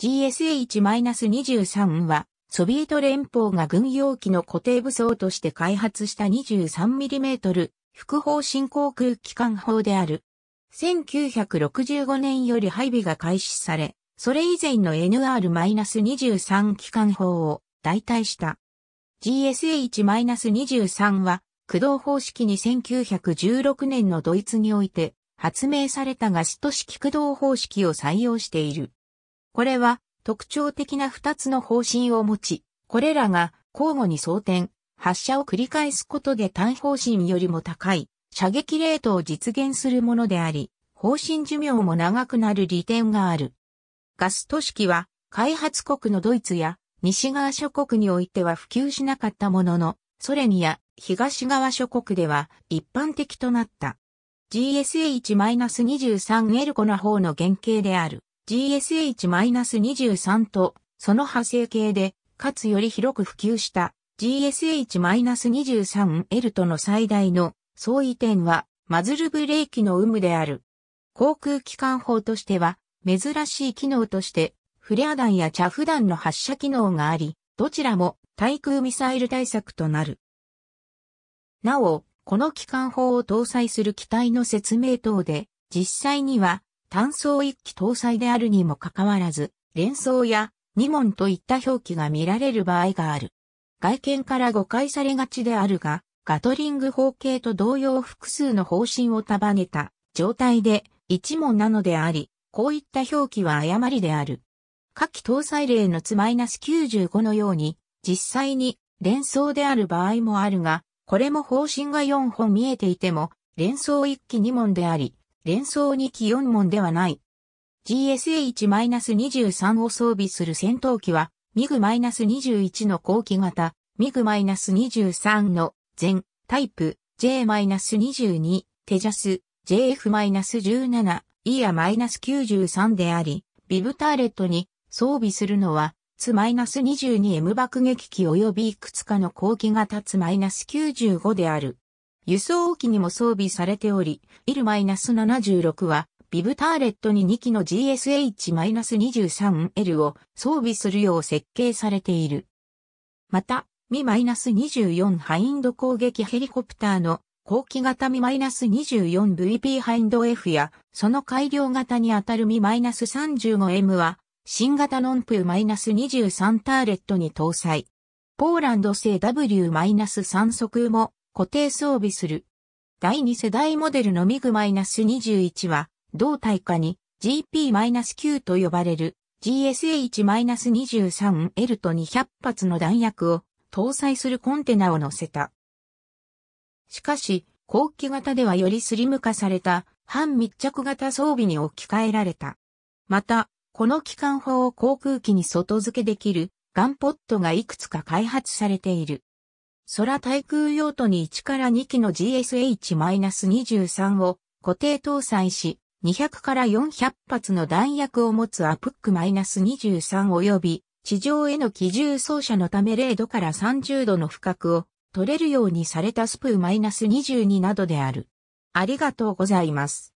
GSH-23 は、ソビエト連邦が軍用機の固定武装として開発した 23mm 複方進航空機関砲である。1965年より配備が開始され、それ以前の NR-23 機関砲を代替した。GSH-23 は、駆動方式に1916年のドイツにおいて発明されたガスト式駆動方式を採用している。これは特徴的な2つの方針を持ち、これらが交互に装填、発射を繰り返すことで単方針よりも高い射撃レートを実現するものであり、方針寿命も長くなる利点がある。ガス都市機は開発国のドイツや西側諸国においては普及しなかったものの、ソ連や東側諸国では一般的となった。GSH-23L コの方の原型である。GSH-23 と、その派生形で、かつより広く普及した GSH-23L との最大の相違点は、マズルブレーキの有無である。航空機関砲としては、珍しい機能として、フレア弾やチャフ弾の発射機能があり、どちらも対空ミサイル対策となる。なお、この機関砲を搭載する機体の説明等で、実際には単装一機搭載であるにもかかわらず、連装や二門といった表記が見られる場合がある。外見から誤解されがちであるが、ガトリング方形と同様複数の方針を束ねた状態で一門なのであり、こういった表記は誤りである。下記搭載例のつマイナス -95 のように、実際に連想である場合もあるが、これも方針が4本見えていても、連想1機2問であり、連想2機4門ではない。GSH-23 を装備する戦闘機は、ミグ -21 の後期型、ミグ -23 の全タイプ J-22 テジャス JF-17 イア -93 であり、ビブターレットに装備するのは、ツ -22M 爆撃機及びいくつかの後期型ツ -95 である。輸送機にも装備されており、イル -76 は、ビブターレットに2機の GSH-23L を装備するよう設計されている。また、ミ2 4ハインド攻撃ヘリコプターの後期型ミ -24VP ハインド F や、その改良型にあたるミ -35M は、新型ノンプー -23 ターレットに搭載。ポーランド製 W-3 速も固定装備する。第2世代モデルのミグ -21 は、同対価に GP-9 と呼ばれる GSH-23L と200発の弾薬を搭載するコンテナを載せた。しかし、後期型ではよりスリム化された半密着型装備に置き換えられた。また、この機関砲を航空機に外付けできるガンポットがいくつか開発されている。空対空用途に1から2機の GSH-23 を固定搭載し、200から400発の弾薬を持つアプック -23 及び地上への機銃走車のため0度から30度の深くを取れるようにされたスプー -22 などである。ありがとうございます。